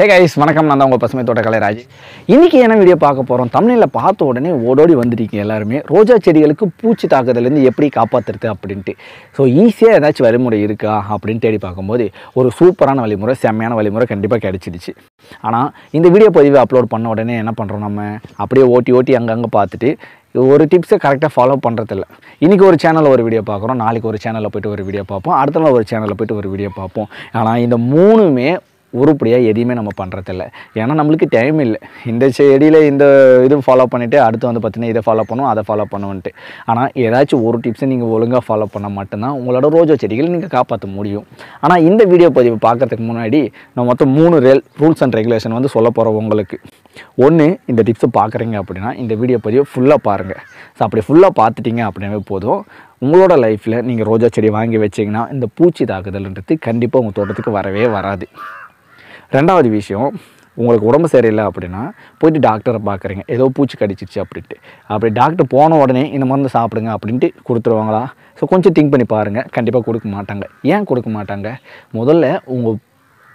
hey guys வணக்கம் நான் தான் உங்கள் பசுமை தோட்டக்கலை ராஜ் இன்றைக்கி என்ன வீடியோ பார்க்க போகிறோம் தமிழில் பார்த்த உடனே ஓடோடி வந்துருக்கீங்க எல்லாருமே ரோஜா செடிகளுக்கு பூச்சி தாக்குதலேருந்து எப்படி காப்பாற்றுறது அப்படின்ட்டு ஸோ ஈஸியாக ஏதாச்சும் வழிமுறை இருக்கா அப்படின்னு தேடி பார்க்கும்போது ஒரு சூப்பரான வழிமுறை செம்மையான வழிமுறை கண்டிப்பாக கிடச்சிடுச்சு ஆனால் இந்த வீடியோ பதிவை அப்லோட் பண்ண உடனே என்ன பண்ணுறோம் நம்ம அப்படியே ஓட்டி ஓட்டி அங்கங்கே பார்த்துட்டு ஒரு டிப்ஸை கரெக்டாக ஃபாலோ பண்ணுறதில்ல இன்றைக்கி ஒரு சேனலில் ஒரு வீடியோ பார்க்குறோம் நாளைக்கு ஒரு சேனலில் போய்ட்டு ஒரு வீடியோ பார்ப்போம் அடுத்த நாள் ஒரு சேனலில் போய்ட்டு ஒரு வீடியோ பார்ப்போம் ஆனால் இந்த மூணுமே உருப்படியாக எதையுமே நம்ம பண்ணுறதில்ல ஏன்னா நம்மளுக்கு டைம் இல்லை இந்த செடியில் இந்த இது ஃபாலோ பண்ணிவிட்டு அடுத்து வந்து பார்த்திங்கன்னா இதை ஃபாலோ பண்ணுவோம் அதை ஃபாலோ பண்ணுவோன்ட்டு ஆனால் ஏதாச்சும் ஒரு டிப்ஸை நீங்கள் ஒழுங்காக ஃபாலோ பண்ணால் மட்டும்தான் உங்களோட ரோஜா செடிகளை நீங்கள் காப்பாற்ற முடியும் ஆனால் இந்த வீடியோ பதிவு பார்க்குறதுக்கு முன்னாடி நான் மொத்தம் மூணு ரெல் ரூல்ஸ் அண்ட் ரெகுலேஷன் வந்து சொல்ல போகிறோம் உங்களுக்கு ஒன்று இந்த டிப்ஸை பார்க்குறீங்க அப்படின்னா இந்த வீடியோ பதிவை ஃபுல்லாக பாருங்கள் ஸோ அப்படி ஃபுல்லாக பார்த்துட்டிங்க அப்படின்னாவே போதும் உங்களோட லைஃப்பில் நீங்கள் ரோஜா செடி வாங்கி வச்சிங்கன்னா இந்த பூச்சி தாக்குதல்ன்றது கண்டிப்பாக உங்கள் தோட்டத்துக்கு வரவே வராது ரெண்டாவது விஷயம் உங்களுக்கு உடம்பு சரியில்லை அப்படின்னா போயிட்டு டாக்டரை பார்க்குறீங்க ஏதோ பூச்சி கடிச்சிச்சு அப்படின்ட்டு அப்படி டாக்டர் போன உடனே இந்த மருந்து சாப்பிடுங்க அப்படின்ட்டு கொடுத்துருவாங்களா ஸோ கொஞ்சம் திங்க் பண்ணி பாருங்கள் கண்டிப்பாக கொடுக்க மாட்டாங்க ஏன் கொடுக்க மாட்டாங்க முதல்ல உங்கள்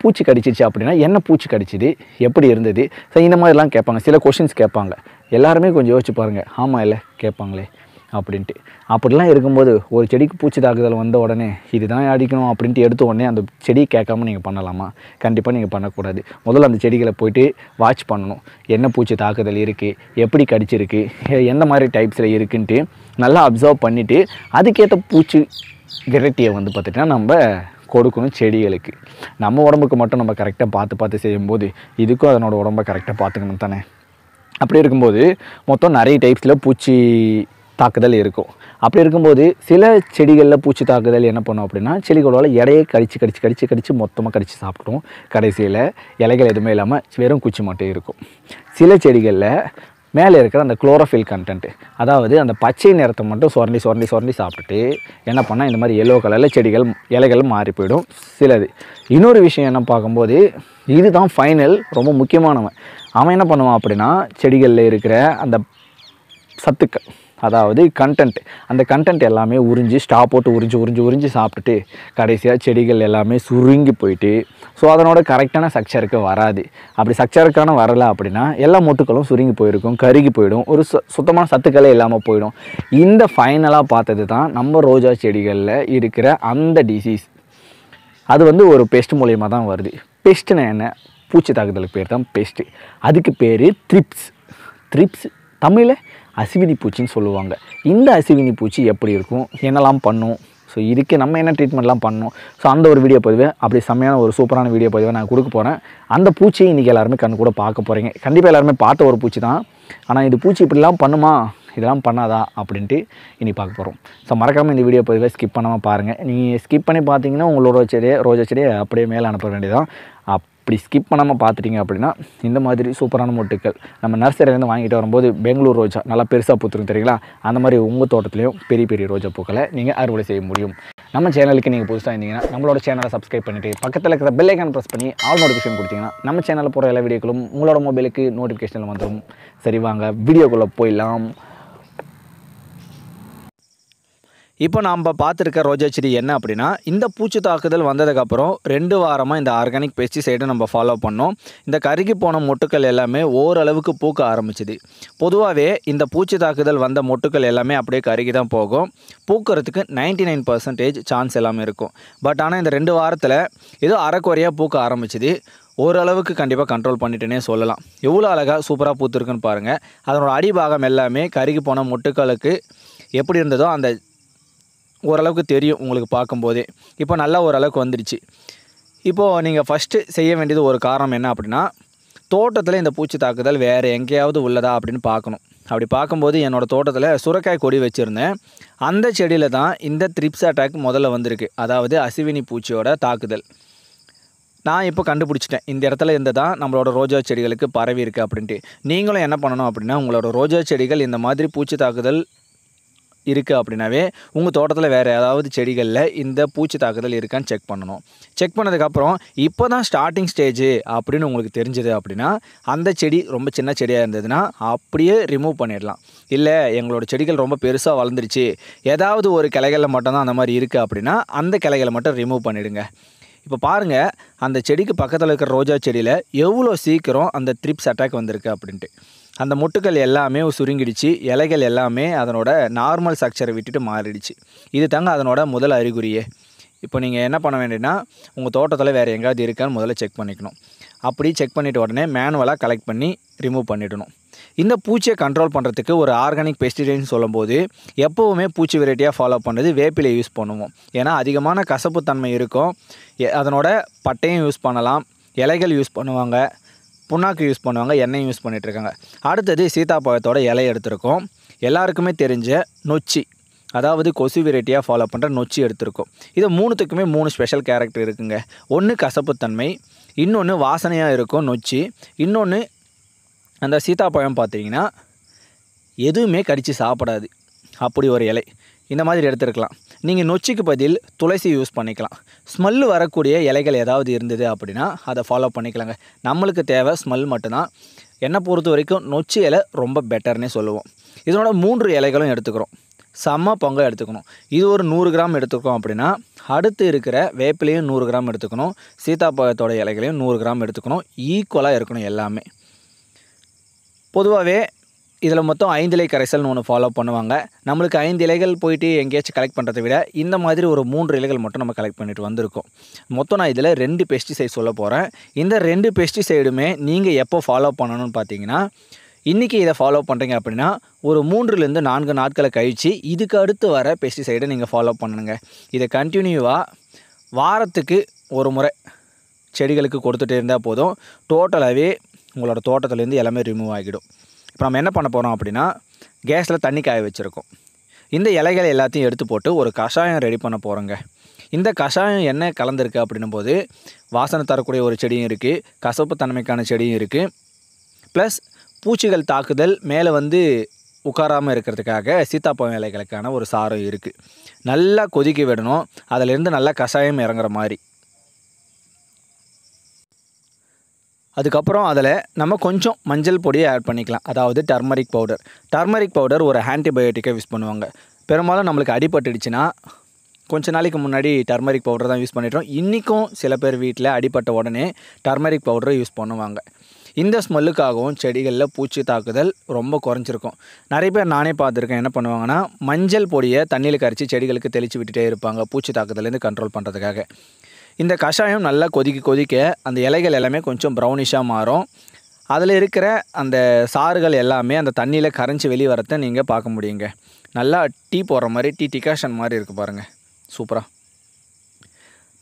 பூச்சி கடிச்சிச்சு அப்படின்னா என்ன பூச்சி கடிச்சிது எப்படி இருந்தது ஸோ இந்த மாதிரிலாம் கேட்பாங்க சில கொஷின்ஸ் கேட்பாங்க எல்லாருமே கொஞ்சம் யோசிச்சு பாருங்கள் ஆமாம் இல்லை கேட்பாங்களே அப்படின்ட்டு அப்படிலாம் இருக்கும்போது ஒரு செடிக்கு பூச்சி தாக்குதல் வந்த உடனே இதுதான் அடிக்கணும் அப்படின்ட்டு எடுத்த உடனே அந்த செடியை கேட்காம நீங்கள் பண்ணலாமா கண்டிப்பாக நீங்கள் பண்ணக்கூடாது முதல்ல அந்த செடிகளை போயிட்டு வாட்ச் பண்ணணும் என்ன பூச்சி தாக்குதல் இருக்குது எப்படி கடிச்சிருக்கு எந்த மாதிரி டைப்ஸில் இருக்குன்ட்டு நல்லா அப்சர்வ் பண்ணிவிட்டு அதுக்கேற்ற பூச்சி விரட்டியை வந்து பார்த்துட்டிங்கன்னா நம்ம கொடுக்கணும் செடிகளுக்கு நம்ம உடம்புக்கு மட்டும் நம்ம கரெக்டாக பார்த்து பார்த்து செய்யும்போது இதுக்கும் அதனோட உடம்பை கரெக்டாக பார்த்துக்கணும் தானே அப்படி இருக்கும்போது மொத்தம் நிறைய டைப்ஸில் பூச்சி தாக்குதல் இருக்கும் அப்படி இருக்கும்போது சில செடிகளில் பூச்சி தாக்குதல் என்ன பண்ணும் அப்படின்னா செடிகளோட இடையே கடிச்சு கடிச்சு கடிச்சு கடிச்சு மொத்தமாக கடிச்சு சாப்பிடும் கடைசியில் இலைகள் எதுவுமே இல்லாமல் வெறும் குச்சி மட்டும் இருக்கும் சில செடிகளில் மேலே இருக்கிற அந்த குளோரோஃபில் கண்டென்ட்டு அதாவது அந்த பச்சை நிறத்தை மட்டும் சொரண்டி சுரண்டி சுரண்டி சாப்பிட்டுட்டு என்ன பண்ணால் இந்த மாதிரி எல்லோ கலரில் செடிகள் இலைகள் மாறி போயிடும் சிலது இன்னொரு விஷயம் என்ன பார்க்கும்போது இதுதான் ஃபைனல் ரொம்ப முக்கியமானவன் அவன் என்ன பண்ணுவான் அப்படின்னா செடிகளில் இருக்கிற அந்த சத்துக்கள் அதாவது கண்டென்ட் அந்த கண்டென்ட் எல்லாமே உறிஞ்சி ஸ்டாப் போட்டு உறிஞ்சி உறிஞ்சி உறிஞ்சி சாப்பிட்டுட்டு கடைசியாக செடிகள் எல்லாமே சுருங்கி போயிட்டு ஸோ அதனோட கரெக்டான சக்சருக்கு வராது அப்படி சக்சருக்கான வரலை அப்படின்னா எல்லா மொட்டுக்களும் சுருங்கி போயிருக்கும் கருகி போயிடும் ஒரு சுத்தமான சத்துக்களே இல்லாமல் போயிடும் இந்த ஃபைனலாக பார்த்தது தான் நம்ம ரோஜா செடிகளில் இருக்கிற அந்த டிசீஸ் அது வந்து ஒரு பெஸ்ட் மூலியமாக தான் வருது பெஸ்ட்னா என்ன பூச்சி தாக்குதலுக்கு பேர் தான் பெஸ்ட்டு அதுக்கு பேர் த்ரிப்ஸ் த்ரிப்ஸ் தமிழில் அசிவினி பூச்சின்னு சொல்லுவாங்க இந்த அசிவினி பூச்சி எப்படி இருக்கும் என்னெல்லாம் பண்ணும் ஸோ இதுக்கு நம்ம என்ன ட்ரீட்மெண்ட்லாம் பண்ணணும் ஸோ அந்த ஒரு வீடியோ பதிவு அப்படி செம்மையான ஒரு சூப்பரான வீடியோ பதிவை நான் கொடுக்க போகிறேன் அந்த பூச்சியை இன்றைக்கி எல்லாருமே கண் கூட பார்க்க போகிறீங்க கண்டிப்பாக எல்லாருமே பார்த்த ஒரு பூச்சி தான் ஆனால் இது பூச்சி இப்படிலாம் பண்ணுமா இதெல்லாம் பண்ணாதா அப்படின்ட்டு இனி பார்க்க போகிறோம் ஸோ மறக்காமல் இந்த வீடியோ பதிவை ஸ்கிப் பண்ணாமல் பாருங்கள் நீங்கள் ஸ்கிப் பண்ணி பார்த்தீங்கன்னா உங்களோட செடியை ரோஜா செடியை அப்படியே மேலே அனுப்ப வேண்டியதான் அப் இப்படி ஸ்கிப் பண்ணாமல் பார்த்துட்டிங்க அப்படின்னா இந்த மாதிரி சூப்பரான மொட்டுக்கள் நம்ம நர்சரியிலேருந்து வாங்கிட்டு வரும்போது பெங்களூர் ரோஜா நல்லா பெருசாக பூத்துருங்க தெரியுங்களா அந்த மாதிரி உங்கள் தோட்டத்துலேயும் பெரிய பெரிய ரோஜா பூக்களை நீங்கள் அறுவடை செய்ய முடியும் நம்ம சேனலுக்கு நீங்கள் புதுசாக இருந்தீங்கன்னா நம்மளோட சேனலை சப்ஸ்கிரைப் பண்ணிவிட்டு பக்கத்தில் இருக்கிற பெல்லைக்கான் ப்ரெஸ் பண்ணி ஆல் நோட்டிஃபிகேஷன் கொடுத்தீங்கன்னா நம்ம சேனலில் போகிற எல்லா வீடியோக்களும் உங்களோட மொபைலுக்கு நோட்டிஃபிகேஷனில் வந்துடும் சரி வாங்க வீடியோக்குள்ளே போயிடலாம் இப்போ நாம் பார்த்துருக்க ரோஜா செடி என்ன அப்படின்னா இந்த பூச்சி தாக்குதல் வந்ததுக்கப்புறம் ரெண்டு வாரமாக இந்த ஆர்கானிக் பெஸ்டிசைடை நம்ம ஃபாலோ பண்ணோம் இந்த கருகி போன மொட்டுக்கள் எல்லாமே ஓரளவுக்கு பூக்க ஆரம்பிச்சிது பொதுவாகவே இந்த பூச்சி தாக்குதல் வந்த மொட்டுக்கள் எல்லாமே அப்படியே கருகி தான் போகும் பூக்கிறதுக்கு நைன்டி நைன் பர்சன்டேஜ் சான்ஸ் எல்லாமே இருக்கும் பட் ஆனால் இந்த ரெண்டு வாரத்தில் ஏதோ அறக்குறையாக பூக்க ஆரம்பிச்சிது ஓரளவுக்கு கண்டிப்பாக கண்ட்ரோல் பண்ணிட்டேனே சொல்லலாம் எவ்வளோ அழகாக சூப்பராக பூத்துருக்குன்னு பாருங்கள் அதனோட அடிபாகம் எல்லாமே கருகி போன மொட்டுக்களுக்கு எப்படி இருந்ததோ அந்த ஓரளவுக்கு தெரியும் உங்களுக்கு பார்க்கும்போதே இப்போ நல்லா ஓரளவுக்கு வந்துடுச்சு இப்போது நீங்கள் ஃபஸ்ட்டு செய்ய வேண்டியது ஒரு காரணம் என்ன அப்படின்னா தோட்டத்தில் இந்த பூச்சி தாக்குதல் வேறு எங்கேயாவது உள்ளதா அப்படின்னு பார்க்கணும் அப்படி பார்க்கும்போது என்னோடய தோட்டத்தில் சுரக்காய் கொடி வச்சுருந்தேன் அந்த செடியில் தான் இந்த த்ரிப்ஸ் அட்டாக் முதல்ல வந்திருக்கு அதாவது அசிவினி பூச்சியோட தாக்குதல் நான் இப்போ கண்டுபிடிச்சிட்டேன் இந்த இடத்துல இருந்து தான் நம்மளோட ரோஜா செடிகளுக்கு பரவி இருக்குது அப்படின்ட்டு நீங்களும் என்ன பண்ணணும் அப்படின்னா உங்களோட ரோஜா செடிகள் இந்த மாதிரி பூச்சி தாக்குதல் இருக்குது அப்படின்னாவே உங்கள் தோட்டத்தில் வேறு ஏதாவது செடிகளில் இந்த பூச்சி தாக்குதல் இருக்கான்னு செக் பண்ணணும் செக் பண்ணதுக்கப்புறம் இப்போ தான் ஸ்டார்டிங் ஸ்டேஜ் அப்படின்னு உங்களுக்கு தெரிஞ்சது அப்படின்னா அந்த செடி ரொம்ப சின்ன செடியாக இருந்ததுன்னா அப்படியே ரிமூவ் பண்ணிடலாம் இல்லை எங்களோட செடிகள் ரொம்ப பெருசாக வளர்ந்துருச்சு ஏதாவது ஒரு கிளைகளில் மட்டும்தான் அந்த மாதிரி இருக்குது அப்படின்னா அந்த கிளைகளை மட்டும் ரிமூவ் பண்ணிவிடுங்க இப்போ பாருங்கள் அந்த செடிக்கு பக்கத்தில் இருக்கிற ரோஜா செடியில் எவ்வளோ சீக்கிரம் அந்த த்ரிப்ஸ் அட்டாக் வந்திருக்கு அப்படின்ட்டு அந்த மொட்டுக்கள் எல்லாமே சுருங்கிடுச்சு இலைகள் எல்லாமே அதனோட நார்மல் ஸ்ட்ரக்சரை விட்டுட்டு மாறிடுச்சு இது தாங்க அதனோட முதல் அறிகுறியே இப்போ நீங்கள் என்ன பண்ண வேண்டியன்னா உங்கள் தோட்டத்தில் வேறு எங்கேயாவது இருக்கான்னு முதல்ல செக் பண்ணிக்கணும் அப்படி செக் பண்ணிவிட்டு உடனே மேனுவலாக கலெக்ட் பண்ணி ரிமூவ் பண்ணிடணும் இந்த பூச்சியை கண்ட்ரோல் பண்ணுறதுக்கு ஒரு ஆர்கானிக் பெஸ்டிசைட்னு சொல்லும்போது எப்போவுமே பூச்சி வெரைட்டியாக ஃபாலோ பண்ணுறது வேப்பிலை யூஸ் பண்ணுவோம் ஏன்னா அதிகமான கசப்புத்தன்மை இருக்கும் அதனோட பட்டையும் யூஸ் பண்ணலாம் இலைகள் யூஸ் பண்ணுவாங்க புண்ணாக்கு யூஸ் பண்ணுவாங்க எண்ணெயும் யூஸ் பண்ணிகிட்ருக்காங்க அடுத்தது சீதாப்பழத்தோட இலை எடுத்திருக்கோம் எல்லாருக்குமே தெரிஞ்ச நொச்சி அதாவது கொசு வெரைட்டியாக ஃபாலோ பண்ணுற நொச்சி எடுத்திருக்கோம் இது மூணுத்துக்குமே மூணு ஸ்பெஷல் கேரக்டர் இருக்குங்க ஒன்று கசப்புத்தன்மை இன்னொன்று வாசனையாக இருக்கும் நொச்சி இன்னொன்று அந்த சீதாப்பழம் பார்த்தீங்கன்னா எதுவுமே கடித்து சாப்பிடாது அப்படி ஒரு இலை இந்த மாதிரி எடுத்துருக்கலாம் நீங்கள் நொச்சிக்கு பதில் துளசி யூஸ் பண்ணிக்கலாம் ஸ்மெல் வரக்கூடிய இலைகள் ஏதாவது இருந்தது அப்படின்னா அதை ஃபாலோ பண்ணிக்கலாங்க நம்மளுக்கு தேவை ஸ்மெல் மட்டும்தான் என்னை பொறுத்த வரைக்கும் நொச்சி இலை ரொம்ப பெட்டர்னே சொல்லுவோம் இதனோட மூன்று இலைகளும் எடுத்துக்கிறோம் செம்ம பொங்க எடுத்துக்கணும் இது ஒரு நூறு கிராம் எடுத்துக்கிறோம் அப்படின்னா அடுத்து இருக்கிற வேப்பிலையும் நூறு கிராம் எடுத்துக்கணும் சீத்தாப்பழத்தோட இலைகளையும் நூறு கிராம் எடுத்துக்கணும் ஈக்குவலாக இருக்கணும் எல்லாமே பொதுவாகவே இதில் மொத்தம் ஐந்து இலை கரைசல்னு ஒன்று ஃபாலோ பண்ணுவாங்க நம்மளுக்கு ஐந்து இலைகள் போயிட்டு எங்கேயாச்சும் கலெக்ட் பண்ணுறதை விட இந்த மாதிரி ஒரு மூன்று இலைகள் மட்டும் நம்ம கலெக்ட் பண்ணிட்டு வந்திருக்கோம் மொத்தம் நான் இதில் ரெண்டு பெஸ்டிசைட் சொல்ல போகிறேன் இந்த ரெண்டு பெஸ்டிசைடுமே நீங்கள் எப்போ ஃபாலோ பண்ணணும்னு பார்த்தீங்கன்னா இன்றைக்கி இதை ஃபாலோ பண்ணுறீங்க அப்படின்னா ஒரு மூன்றுலேருந்து நான்கு நாட்களை கழித்து இதுக்கு அடுத்து வர பெஸ்டிசைடை நீங்கள் ஃபாலோ பண்ணணுங்க இதை கண்டினியூவாக வாரத்துக்கு ஒரு முறை செடிகளுக்கு கொடுத்துட்டு இருந்தால் போதும் டோட்டலாகவே உங்களோட தோட்டத்துலேருந்து எல்லாமே ரிமூவ் ஆகிடும் இப்போ நம்ம என்ன பண்ண போகிறோம் அப்படின்னா கேஸில் தண்ணி காய வச்சுருக்கோம் இந்த இலைகளை எல்லாத்தையும் எடுத்து போட்டு ஒரு கஷாயம் ரெடி பண்ண போகிறோங்க இந்த கஷாயம் என்ன கலந்துருக்கு அப்படின்னும் போது வாசனை தரக்கூடிய ஒரு செடியும் இருக்குது கசப்பு தன்மைக்கான செடியும் இருக்குது ப்ளஸ் பூச்சிகள் தாக்குதல் மேலே வந்து உட்காராமல் இருக்கிறதுக்காக சீத்தாப்பழம் இலைகளுக்கான ஒரு சாரம் இருக்குது நல்லா கொதிக்க விடணும் அதிலேருந்து நல்லா கஷாயம் இறங்குற மாதிரி அதுக்கப்புறம் அதில் நம்ம கொஞ்சம் மஞ்சள் பொடியை ஆட் பண்ணிக்கலாம் அதாவது டர்மரிக் பவுடர் டர்மரிக் பவுடர் ஒரு ஆன்டிபயோட்டிக்காக யூஸ் பண்ணுவாங்க பெரும்பாலும் நம்மளுக்கு அடிபட்டுடுச்சுன்னா கொஞ்ச நாளைக்கு முன்னாடி டர்மரிக் பவுடர் தான் யூஸ் பண்ணிட்டோம் இன்றைக்கும் சில பேர் வீட்டில் அடிப்பட்ட உடனே டர்மரிக் பவுடரை யூஸ் பண்ணுவாங்க இந்த ஸ்மெல்லுக்காகவும் செடிகளில் பூச்சி தாக்குதல் ரொம்ப குறைஞ்சிருக்கும் நிறைய பேர் நானே பார்த்துருக்கேன் என்ன பண்ணுவாங்கன்னா மஞ்சள் பொடியை தண்ணியில் கரைச்சி செடிகளுக்கு தெளித்து விட்டுட்டே இருப்பாங்க பூச்சி தாக்குதலேருந்து கண்ட்ரோல் பண்ணுறதுக்காக இந்த கஷாயம் நல்லா கொதிக்க கொதிக்க அந்த இலைகள் எல்லாமே கொஞ்சம் ப்ரௌனிஷாக மாறும் அதில் இருக்கிற அந்த சாறுகள் எல்லாமே அந்த தண்ணியில் கரைஞ்சி வெளியே வரத்தை நீங்கள் பார்க்க முடியுங்க நல்லா டீ போடுற மாதிரி டீ டிகாஷன் மாதிரி இருக்குது பாருங்கள் சூப்பராக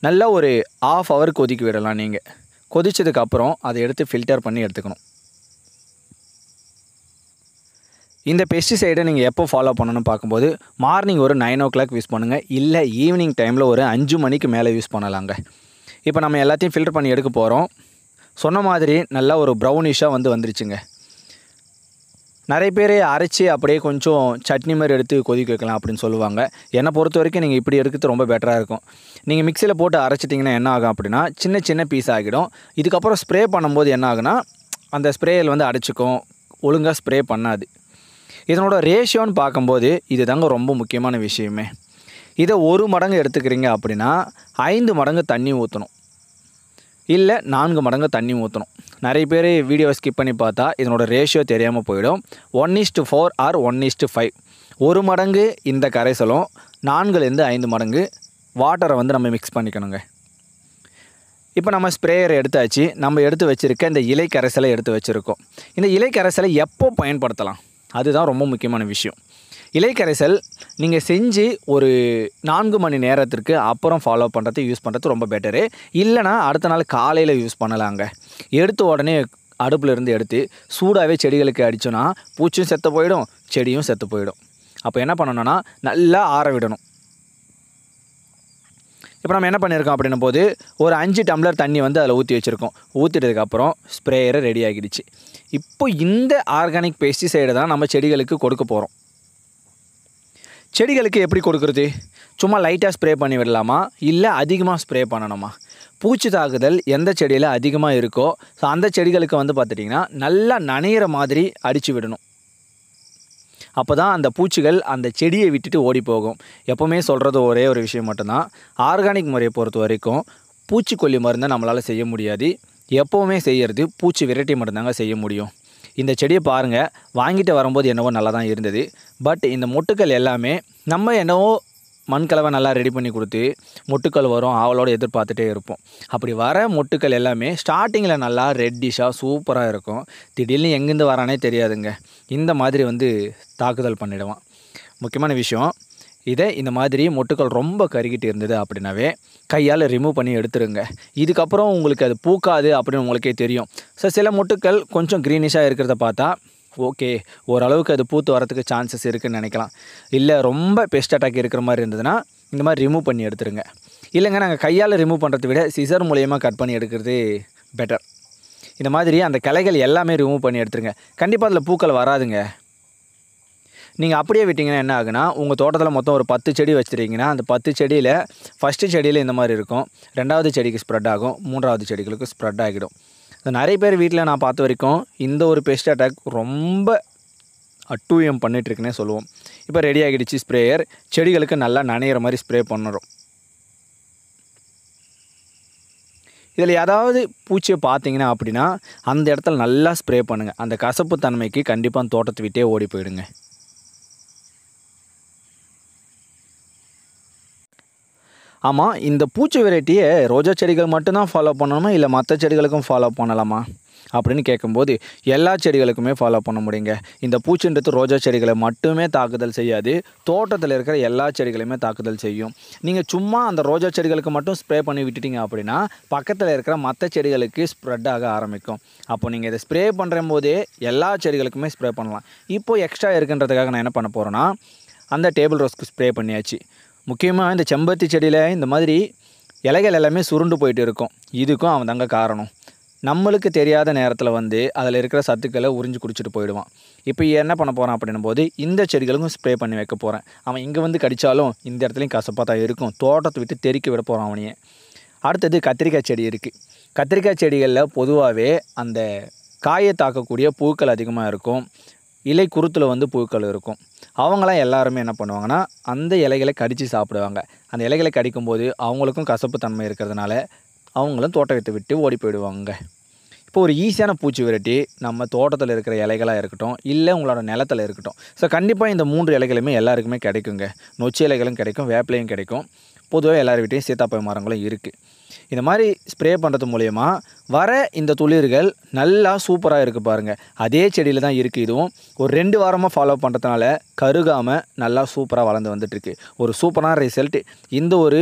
நல்லா ஒரு ஆஃப் ஹவர் கொதிக்க விடலாம் நீங்கள் கொதித்ததுக்கப்புறம் அதை எடுத்து ஃபில்டர் பண்ணி எடுத்துக்கணும் இந்த பெஸ்டிசைடை நீங்கள் எப்போ ஃபாலோ பண்ணணும்னு பார்க்கும்போது மார்னிங் ஒரு நைன் ஓ கிளாக் யூஸ் பண்ணுங்கள் இல்லை ஈவினிங் டைமில் ஒரு அஞ்சு மணிக்கு மேலே யூஸ் பண்ணலாங்க இப்போ நம்ம எல்லாத்தையும் ஃபில்டர் பண்ணி எடுக்க போகிறோம் சொன்ன மாதிரி நல்லா ஒரு ப்ரௌனிஷாக வந்து வந்துருச்சுங்க நிறைய பேர் அரைச்சி அப்படியே கொஞ்சம் சட்னி மாதிரி எடுத்து கொதிக்க வைக்கலாம் அப்படின்னு சொல்லுவாங்க என்னை பொறுத்த வரைக்கும் நீங்கள் இப்படி எடுக்கிறது ரொம்ப பெட்டராக இருக்கும் நீங்கள் மிக்சியில் போட்டு அரைச்சிட்டிங்கன்னா என்ன ஆகும் அப்படின்னா சின்ன சின்ன பீஸ் ஆகிடும் இதுக்கப்புறம் ஸ்ப்ரே பண்ணும்போது என்ன ஆகுனா அந்த ஸ்ப்ரேயில் வந்து அடைச்சிக்கும் ஒழுங்காக ஸ்ப்ரே பண்ணாது இதனோட ரேஷியோன்னு பார்க்கும்போது இது தாங்க ரொம்ப முக்கியமான விஷயமே இதை ஒரு மடங்கு எடுத்துக்கிறீங்க அப்படின்னா ஐந்து மடங்கு தண்ணி ஊற்றணும் இல்லை நான்கு மடங்கு தண்ணி ஊற்றணும் நிறைய பேர் வீடியோவை ஸ்கிப் பண்ணி பார்த்தா இதனோட ரேஷியோ தெரியாமல் போயிடும் one is to four or one is to five ஒரு மடங்கு இந்த கரைசலும் நான்குலேருந்து ஐந்து மடங்கு வாட்டரை வந்து நம்ம மிக்ஸ் பண்ணிக்கணுங்க இப்போ நம்ம ஸ்ப்ரேயரை எடுத்தாச்சு நம்ம எடுத்து வச்சுருக்க இந்த இலை கரைசலை எடுத்து வச்சுருக்கோம் இந்த இலை கரைசலை எப்போ பயன்படுத்தலாம் அதுதான் ரொம்ப முக்கியமான விஷயம் இலைக்கரைசல் நீங்கள் செஞ்சு ஒரு நான்கு மணி நேரத்திற்கு அப்புறம் ஃபாலோ பண்ணுறது யூஸ் பண்ணுறது ரொம்ப பெட்டரு இல்லைனா அடுத்த நாள் காலையில் யூஸ் பண்ணலாங்க எடுத்த உடனே அடுப்பில் இருந்து எடுத்து சூடாகவே செடிகளுக்கு அடித்தோன்னா பூச்சியும் செத்து போயிடும் செடியும் செத்து போயிடும் அப்போ என்ன பண்ணணும்னா நல்லா ஆற விடணும் இப்போ நம்ம என்ன பண்ணியிருக்கோம் அப்படின்னும் போது ஒரு அஞ்சு டம்ளர் தண்ணி வந்து அதில் ஊற்றி வச்சுருக்கோம் ஊற்றிட்டதுக்கப்புறம் ஸ்ப்ரேயரை ரெடி ஆகிடுச்சு இப்போ இந்த ஆர்கானிக் பெஸ்டிசைடை தான் நம்ம செடிகளுக்கு கொடுக்க போகிறோம் செடிகளுக்கு எப்படி கொடுக்குறது சும்மா லைட்டாக ஸ்ப்ரே பண்ணி விடலாமா இல்லை அதிகமாக ஸ்ப்ரே பண்ணணுமா பூச்சி தாக்குதல் எந்த செடியில் அதிகமாக இருக்கோ ஸோ அந்த செடிகளுக்கு வந்து பார்த்துட்டிங்கன்னா நல்லா நனையிற மாதிரி அடித்து விடணும் அப்போ தான் அந்த பூச்சிகள் அந்த செடியை விட்டுட்டு ஓடி போகும் எப்போவுமே சொல்கிறது ஒரே ஒரு விஷயம் மட்டும்தான் ஆர்கானிக் முறையை பொறுத்த வரைக்கும் பூச்சிக்கொல்லி மருந்தை நம்மளால் செய்ய முடியாது எப்போவுமே செய்கிறது பூச்சி விரட்டி மட்டும்தாங்க செய்ய முடியும் இந்த செடியை பாருங்கள் வாங்கிட்டு வரும்போது என்னவோ நல்லா தான் இருந்தது பட் இந்த மொட்டுக்கள் எல்லாமே நம்ம என்னவோ மண்கலவை நல்லா ரெடி பண்ணி கொடுத்து மொட்டுக்கள் வரும் ஆவலோடு எதிர்பார்த்துட்டே இருப்போம் அப்படி வர மொட்டுக்கள் எல்லாமே ஸ்டார்டிங்கில் நல்லா ரெட்டிஷாக சூப்பராக இருக்கும் திடீர்னு எங்கேருந்து வரானே தெரியாதுங்க இந்த மாதிரி வந்து தாக்குதல் பண்ணிடுவான் முக்கியமான விஷயம் இதை இந்த மாதிரி மொட்டுக்கள் ரொம்ப கருகிட்டு இருந்தது அப்படின்னாவே கையால் ரிமூவ் பண்ணி எடுத்துருங்க இதுக்கப்புறம் உங்களுக்கு அது பூக்காது அப்படின்னு உங்களுக்கே தெரியும் ஸோ சில மொட்டுக்கள் கொஞ்சம் க்ரீனிஷாக இருக்கிறத பார்த்தா ஓகே ஓரளவுக்கு அது பூத்து வரத்துக்கு சான்சஸ் இருக்குதுன்னு நினைக்கலாம் இல்லை ரொம்ப பெஸ்ட் அட்டாக் இருக்கிற மாதிரி இருந்ததுன்னா இந்த மாதிரி ரிமூவ் பண்ணி எடுத்துருங்க இல்லைங்க நாங்கள் கையால் ரிமூவ் பண்ணுறதை விட சிசர் மூலயமா கட் பண்ணி எடுக்கிறது பெட்டர் இந்த மாதிரி அந்த கிளைகள் எல்லாமே ரிமூவ் பண்ணி எடுத்துருங்க கண்டிப்பாக அதில் பூக்கள் வராதுங்க நீங்கள் அப்படியே விட்டிங்கன்னா என்ன ஆகுனா உங்கள் தோட்டத்தில் மொத்தம் ஒரு பத்து செடி வச்சுருக்கீங்கன்னா அந்த பத்து செடியில் ஃபஸ்ட்டு செடியில் இந்த மாதிரி இருக்கும் ரெண்டாவது செடிக்கு ஸ்ப்ரெட் ஆகும் மூன்றாவது செடிகளுக்கு ஸ்ப்ரெட் ஆகிடும் நிறைய பேர் வீட்டில் நான் பார்த்த வரைக்கும் இந்த ஒரு பெஸ்ட் அட்டாக் ரொம்ப அட்டூயம் பண்ணிகிட்ருக்குன்னே சொல்லுவோம் இப்போ ரெடி ஆகிடுச்சு ஸ்ப்ரேயர் செடிகளுக்கு நல்லா நனையிற மாதிரி ஸ்ப்ரே பண்ணுறோம் இதில் ஏதாவது பூச்சியை பார்த்தீங்கன்னா அப்படின்னா அந்த இடத்துல நல்லா ஸ்ப்ரே பண்ணுங்கள் அந்த கசப்பு தன்மைக்கு கண்டிப்பாக தோட்டத்தை விட்டே ஓடி போயிடுங்க ஆமாம் இந்த பூச்சி வெரைட்டியை ரோஜா செடிகள் மட்டும்தான் ஃபாலோ பண்ணணுமா இல்லை மற்ற செடிகளுக்கும் ஃபாலோ பண்ணலாமா அப்படின்னு கேட்கும்போது எல்லா செடிகளுக்குமே ஃபாலோ பண்ண முடியுங்க இந்த பூச்சின்றது ரோஜா செடிகளை மட்டுமே தாக்குதல் செய்யாது தோட்டத்தில் இருக்கிற எல்லா செடிகளையுமே தாக்குதல் செய்யும் நீங்கள் சும்மா அந்த ரோஜா செடிகளுக்கு மட்டும் ஸ்ப்ரே பண்ணி விட்டுட்டீங்க அப்படின்னா பக்கத்தில் இருக்கிற மற்ற செடிகளுக்கு ஸ்ப்ரெட் ஆக ஆரம்பிக்கும் அப்போ நீங்கள் இதை ஸ்ப்ரே பண்ணுற போதே எல்லா செடிகளுக்குமே ஸ்ப்ரே பண்ணலாம் இப்போது எக்ஸ்ட்ரா இருக்குன்றதுக்காக நான் என்ன பண்ண போகிறேன்னா அந்த டேபிள் ரோஸ்க்கு ஸ்ப்ரே பண்ணியாச்சு முக்கியமாக இந்த செம்பருத்தி செடியில் இந்த மாதிரி இலைகள் எல்லாமே சுருண்டு போயிட்டு இருக்கும் இதுக்கும் அவன் தாங்க காரணம் நம்மளுக்கு தெரியாத நேரத்தில் வந்து அதில் இருக்கிற சத்துக்களை உறிஞ்சு குடிச்சிட்டு போயிடுவான் இப்போ என்ன பண்ண போகிறான் அப்படின்னும் போது இந்த செடிகளுக்கும் ஸ்ப்ரே பண்ணி வைக்க போகிறேன் அவன் இங்கே வந்து கடித்தாலும் இந்த இடத்துலையும் கசப்பாக தான் இருக்கும் தோட்டத்தை விட்டு தெறிக்க விட போகிறான் அவனையே அடுத்தது கத்திரிக்காய் செடி இருக்குது கத்திரிக்காய் செடிகளில் பொதுவாகவே அந்த காயை தாக்கக்கூடிய பூக்கள் அதிகமாக இருக்கும் இலை குருத்தில் வந்து புழுக்கள் இருக்கும் அவங்களாம் எல்லாருமே என்ன பண்ணுவாங்கன்னா அந்த இலைகளை கடித்து சாப்பிடுவாங்க அந்த இலைகளை கடிக்கும் போது அவங்களுக்கும் கசப்பு தன்மை இருக்கிறதுனால அவங்களும் தோட்டத்தை விட்டு ஓடி போயிடுவாங்க இப்போ ஒரு ஈஸியான பூச்சி விரட்டி நம்ம தோட்டத்தில் இருக்கிற இலைகளாக இருக்கட்டும் இல்லை உங்களோட நிலத்தில் இருக்கட்டும் ஸோ கண்டிப்பாக இந்த மூன்று இலைகளுமே எல்லாருக்குமே கிடைக்குங்க நொச்சி இலைகளும் கிடைக்கும் வேப்பிலையும் கிடைக்கும் பொதுவாக எல்லார் வீட்டையும் சீத்தாப்பை மரங்களும் இருக்குது இந்த மாதிரி ஸ்ப்ரே பண்ணுறது மூலயமா வர இந்த துளிர்கள் நல்லா சூப்பராக இருக்குது பாருங்கள் அதே செடியில் தான் இருக்குது இதுவும் ஒரு ரெண்டு வாரமாக ஃபாலோ பண்ணுறதுனால கருகாமல் நல்லா சூப்பராக வளர்ந்து வந்துட்டுருக்கு ஒரு சூப்பரான ரிசல்ட் இந்த ஒரு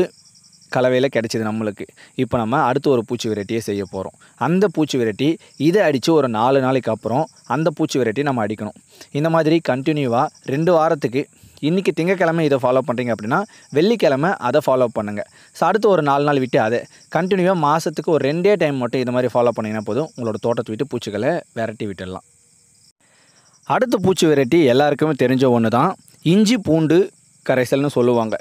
கலவையில் கிடச்சிது நம்மளுக்கு இப்போ நம்ம அடுத்து ஒரு பூச்சி வெரைட்டியை செய்ய போகிறோம் அந்த பூச்சி வெரைட்டி இதை அடித்து ஒரு நாலு நாளைக்கு அப்புறம் அந்த பூச்சி வெரைட்டி நம்ம அடிக்கணும் இந்த மாதிரி கண்டினியூவாக ரெண்டு வாரத்துக்கு இன்றைக்கி திங்கக்கிழமை இதை ஃபாலோ பண்ணுறீங்க அப்படின்னா வெள்ளிக்கிழமை அதை ஃபாலோ பண்ணுங்கள் ஸோ அடுத்து ஒரு நாலு நாள் விட்டு அதை கண்டினியூவாக மாதத்துக்கு ஒரு ரெண்டே டைம் மட்டும் இது மாதிரி ஃபாலோ பண்ணிங்கன்னா போதும் உங்களோட தோட்டத்தை விட்டு பூச்சிகளை விரட்டி விட்டுடலாம் அடுத்த பூச்சி வெரைட்டி எல்லாருக்குமே தெரிஞ்ச ஒன்று தான் இஞ்சி பூண்டு கரைசல்னு சொல்லுவாங்க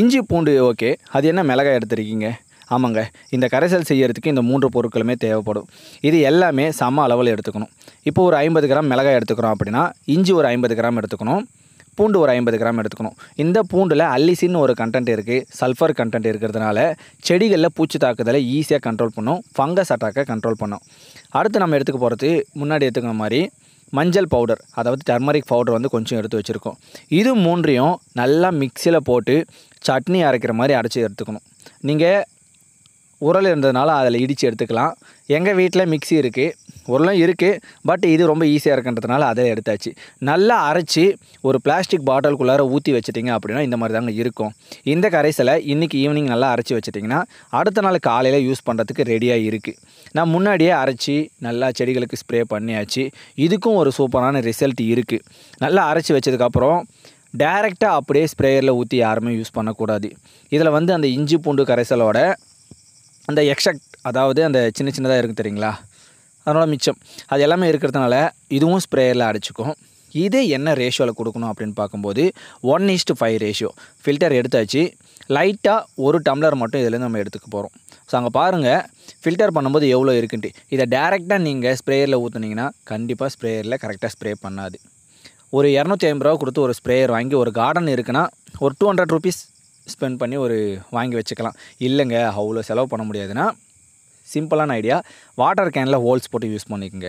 இஞ்சி பூண்டு ஓகே அது என்ன மிளகாய் எடுத்துருக்கீங்க ஆமாங்க இந்த கரைசல் செய்யறதுக்கு இந்த மூன்று பொருட்களுமே தேவைப்படும் இது எல்லாமே சம அளவில் எடுத்துக்கணும் இப்போ ஒரு ஐம்பது கிராம் மிளகாய் எடுத்துக்கிறோம் அப்படின்னா இஞ்சி ஒரு ஐம்பது கிராம் எடுத்துக்கணும் பூண்டு ஒரு ஐம்பது கிராம் எடுத்துக்கணும் இந்த பூண்டில் அல்லிசின்னு ஒரு கண்டென்ட் இருக்குது சல்ஃபர் கண்டென்ட் இருக்கிறதுனால செடிகளில் பூச்சி தாக்குதலை ஈஸியாக கண்ட்ரோல் பண்ணும் ஃபங்கஸ் அட்டாக்கை கண்ட்ரோல் பண்ணும் அடுத்து நம்ம எடுத்துக்க போகிறது முன்னாடி எடுத்துக்கிற மாதிரி மஞ்சள் பவுடர் அதாவது டர்மரிக் பவுடர் வந்து கொஞ்சம் எடுத்து வச்சுருக்கோம் இது மூன்றையும் நல்லா மிக்சியில் போட்டு சட்னி அரைக்கிற மாதிரி அரைச்சி எடுத்துக்கணும் நீங்கள் உரல் இருந்ததுனால அதில் இடித்து எடுத்துக்கலாம் எங்கள் வீட்டில் மிக்சி இருக்குது உரலாம் இருக்குது பட் இது ரொம்ப ஈஸியாக இருக்கின்றதுனால அதை எடுத்தாச்சு நல்லா அரைச்சி ஒரு பிளாஸ்டிக் பாட்டிலுக்குள்ளார ஊற்றி வச்சிட்டிங்க அப்படின்னா இந்த மாதிரி தாங்க இருக்கும் இந்த கரைசலை இன்றைக்கி ஈவினிங் நல்லா அரைச்சி வச்சிட்டிங்கன்னா அடுத்த நாள் காலையில் யூஸ் பண்ணுறதுக்கு ரெடியாக இருக்குது நான் முன்னாடியே அரைச்சி நல்லா செடிகளுக்கு ஸ்ப்ரே பண்ணியாச்சு இதுக்கும் ஒரு சூப்பரான ரிசல்ட் இருக்குது நல்லா அரைச்சி வச்சதுக்கப்புறம் டேரெக்டாக அப்படியே ஸ்ப்ரேயரில் ஊற்றி யாருமே யூஸ் பண்ணக்கூடாது இதில் வந்து அந்த இஞ்சி பூண்டு கரைசலோட அந்த எக்ஸக்ட் அதாவது அந்த சின்ன சின்னதாக இருக்குது தெரியுங்களா அதனால் மிச்சம் அது எல்லாமே இருக்கிறதுனால இதுவும் ஸ்ப்ரேயரில் அடிச்சுக்கும் இதே என்ன ரேஷியோவில் கொடுக்கணும் அப்படின்னு பார்க்கும்போது one is to five ratio filter எடுத்தாச்சு லைட்டாக ஒரு டம்ளர் மட்டும் இதுலேருந்து நம்ம எடுத்துக்க போகிறோம் ஸோ அங்கே பாருங்கள் ஃபில்டர் பண்ணும்போது எவ்வளோ இருக்குன்ட்டு இதை டேரெக்டாக நீங்கள் ஸ்ப்ரேயரில் ஊற்றுனீங்கன்னா கண்டிப்பாக ஸ்ப்ரேயரில் கரெக்டாக ஸ்ப்ரே பண்ணாது ஒரு இரநூத்தி ஐம்பது ரூபா கொடுத்து ஒரு ஸ்ப்ரேயர் வாங்கி ஒரு கார்டன் இருக்குன்னா ஒரு டூ ஹண்ட்ரட் ருபீஸ் ஸ்பெண்ட் பண்ணி ஒரு வாங்கி வச்சுக்கலாம் இல்லைங்க அவ்வளோ செலவு பண்ண முடியாதுன்னா சிம்பிளான ஐடியா வாட்டர் கேனில் ஹோல்ஸ் போட்டு யூஸ் பண்ணிக்கோங்க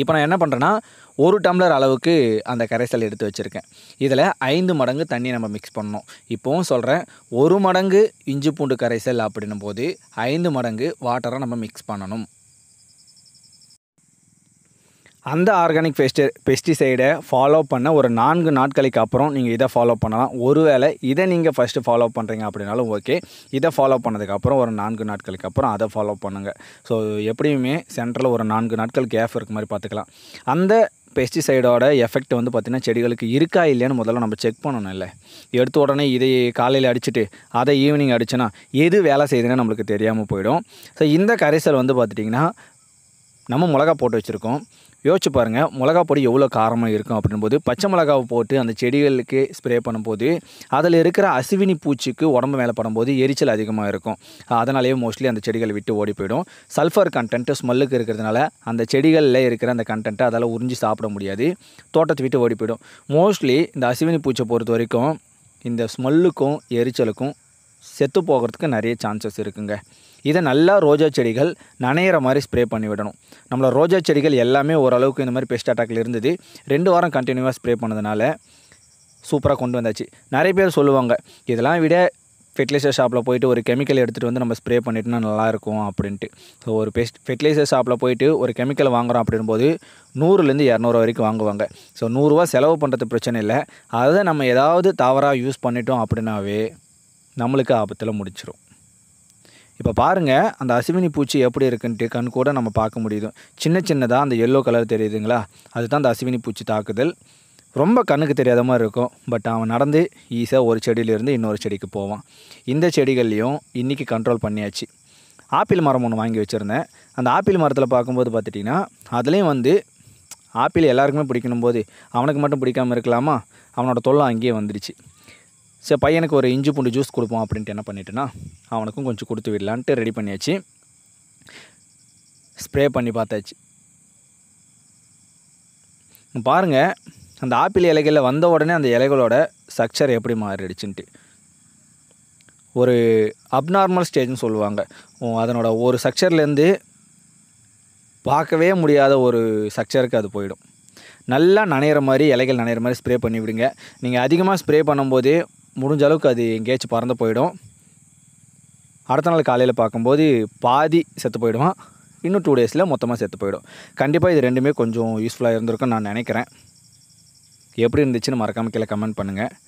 இப்போ நான் என்ன பண்ணுறேன்னா ஒரு டம்ளர் அளவுக்கு அந்த கரைசல் எடுத்து வச்சுருக்கேன் இதில் ஐந்து மடங்கு தண்ணி நம்ம மிக்ஸ் பண்ணோம் இப்போவும் சொல்கிறேன் ஒரு மடங்கு இஞ்சி பூண்டு கரைசல் அப்படின்னும் போது ஐந்து மடங்கு வாட்டரை நம்ம மிக்ஸ் பண்ணணும் அந்த ஆர்கானிக் பெஸ்டி பெஸ்டிசைடை ஃபாலோ பண்ண ஒரு நான்கு நாட்களுக்கு அப்புறம் நீங்கள் இதை ஃபாலோ பண்ணலாம் ஒருவேளை இதை நீங்கள் ஃபஸ்ட்டு ஃபாலோ பண்ணுறீங்க அப்படின்னாலும் ஓகே இதை ஃபாலோ பண்ணதுக்கப்புறம் ஒரு நான்கு நாட்களுக்கு அப்புறம் அதை ஃபாலோ பண்ணுங்கள் ஸோ எப்படியுமே சென்ட்ரலில் ஒரு நான்கு நாட்கள் கேஃப் இருக்க மாதிரி பார்த்துக்கலாம் அந்த பெஸ்டிசைடோட எஃபெக்ட் வந்து பார்த்திங்கன்னா செடிகளுக்கு இருக்கா இல்லையான்னு முதல்ல நம்ம செக் பண்ணணும் இல்லை எடுத்த உடனே இதை காலையில் அடிச்சுட்டு அதை ஈவினிங் அடிச்சுன்னா எது வேலை செய்யுதுன்னு நம்மளுக்கு தெரியாமல் போயிடும் ஸோ இந்த கரைசல் வந்து பார்த்துட்டிங்கன்னா நம்ம மிளகா போட்டு வச்சுருக்கோம் யோசிச்சு பாருங்கள் மிளகா பொடி எவ்வளோ காரமாக இருக்கும் அப்படின்போது பச்சை மிளகாவை போட்டு அந்த செடிகளுக்கு ஸ்ப்ரே பண்ணும்போது அதில் இருக்கிற அசுவினி பூச்சிக்கு உடம்பு மேலே படும்போது எரிச்சல் அதிகமாக இருக்கும் அதனாலேயே மோஸ்ட்லி அந்த செடிகள் விட்டு ஓடி போயிடும் சல்ஃபர் கண்டென்ட்டு ஸ்மெல்லுக்கு இருக்கிறதுனால அந்த செடிகளில் இருக்கிற அந்த கண்டென்ட்டை அதால் உறிஞ்சி சாப்பிட முடியாது தோட்டத்தை விட்டு ஓடி போயிடும் மோஸ்ட்லி இந்த அசுவினி பூச்சை பொறுத்த வரைக்கும் இந்த ஸ்மெல்லுக்கும் எரிச்சலுக்கும் செத்து போகிறதுக்கு நிறைய சான்சஸ் இருக்குங்க இதை நல்லா ரோஜா செடிகள் நனையிற மாதிரி ஸ்ப்ரே பண்ணிவிடணும் நம்மளோட ரோஜா செடிகள் எல்லாமே ஓரளவுக்கு இந்த மாதிரி பெஸ்ட் அட்டாக்ல இருந்தது ரெண்டு வாரம் கண்டினியூவாக ஸ்ப்ரே பண்ணதுனால சூப்பராக கொண்டு வந்தாச்சு நிறைய பேர் சொல்லுவாங்க இதெல்லாம் விட ஃபெர்டிலைசர் ஷாப்பில் போயிட்டு ஒரு கெமிக்கல் எடுத்துகிட்டு வந்து நம்ம ஸ்ப்ரே பண்ணிட்டோம்னா நல்லாயிருக்கும் அப்படின்ட்டு ஸோ ஒரு பெஸ்ட் ஃபெர்டிலைசர் ஷாப்பில் போயிட்டு ஒரு கெமிக்கல் வாங்குகிறோம் அப்படின்போது நூறுலேருந்து இரநூறுவா வரைக்கும் வாங்குவாங்க ஸோ நூறுரூவா செலவு பண்ணுறது பிரச்சனை இல்லை அதை நம்ம ஏதாவது தவறாக யூஸ் பண்ணிட்டோம் அப்படின்னாவே நம்மளுக்கு ஆபத்தில் முடிச்சிடும் இப்போ பாருங்கள் அந்த அசுவினி பூச்சி எப்படி இருக்குன்ட்டு கண் கூட நம்ம பார்க்க முடியுது சின்ன சின்னதாக அந்த எல்லோ கலர் தெரியுதுங்களா அதுதான் அந்த அசுவினி பூச்சி தாக்குதல் ரொம்ப கண்ணுக்கு தெரியாத மாதிரி இருக்கும் பட் அவன் நடந்து ஈஸியாக ஒரு செடியிலேருந்து இன்னொரு செடிக்கு போவான் இந்த செடிகள்லேயும் இன்றைக்கி கண்ட்ரோல் பண்ணியாச்சு ஆப்பிள் மரம் ஒன்று வாங்கி வச்சுருந்தேன் அந்த ஆப்பிள் மரத்தில் பார்க்கும்போது பார்த்துட்டிங்கன்னா அதுலேயும் வந்து ஆப்பிள் எல்லாருக்குமே பிடிக்கணும் போது அவனுக்கு மட்டும் பிடிக்காமல் இருக்கலாமா அவனோட தொல்லை அங்கேயே வந்துடுச்சு சரி பையனுக்கு ஒரு இஞ்சி பூண்டு ஜூஸ் கொடுப்போம் அப்படின்ட்டு என்ன பண்ணிட்டுனா அவனுக்கும் கொஞ்சம் கொடுத்து விடலான்ட்டு ரெடி பண்ணியாச்சு ஸ்ப்ரே பண்ணி பார்த்தாச்சு பாருங்கள் அந்த ஆப்பிள் இலைகளில் வந்த உடனே அந்த இலைகளோட ஸ்ட்ரக்சர் எப்படி மாறிடுச்சுன்ட்டு ஒரு அப்நார்மல் ஸ்டேஜ்னு சொல்லுவாங்க அதனோட ஒரு ஸ்ட்ரக்சர்லேருந்து பார்க்கவே முடியாத ஒரு ஸ்ட்ரக்சருக்கு அது போயிடும் நல்லா நனையிற மாதிரி இலைகள் நனையிற மாதிரி ஸ்ப்ரே பண்ணி விடுங்க நீங்கள் அதிகமாக ஸ்ப்ரே பண்ணும்போது முடிஞ்ச அளவுக்கு அது எங்கேயாச்சும் பறந்து போயிடும் அடுத்த நாள் காலையில் பார்க்கும்போது பாதி செத்து போயிடுவான் இன்னும் டூ டேஸில் மொத்தமாக செத்து போயிடும் கண்டிப்பாக இது ரெண்டுமே கொஞ்சம் யூஸ்ஃபுல்லாக இருந்திருக்குன்னு நான் நினைக்கிறேன் எப்படி இருந்துச்சுன்னு மறக்காமல் கீழே கமெண்ட் பண்ணுங்கள்